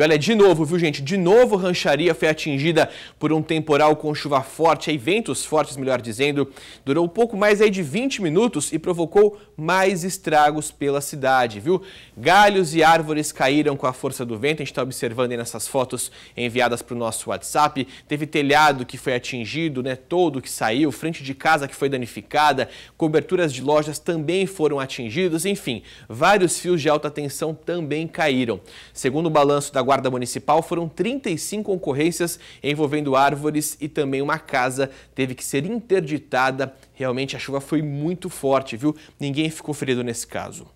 E olha, de novo, viu gente, de novo Rancharia foi atingida por um temporal com chuva forte, aí ventos fortes, melhor dizendo. Durou um pouco mais aí de 20 minutos e provocou mais estragos pela cidade, viu? Galhos e árvores caíram com a força do vento, a gente está observando aí nessas fotos enviadas para o nosso WhatsApp. Teve telhado que foi atingido, né, todo que saiu, frente de casa que foi danificada, coberturas de lojas também foram atingidas, enfim, vários fios de alta tensão também caíram. Segundo o balanço da Guarda Municipal, foram 35 ocorrências envolvendo árvores e também uma casa teve que ser interditada. Realmente a chuva foi muito forte, viu? Ninguém ficou ferido nesse caso.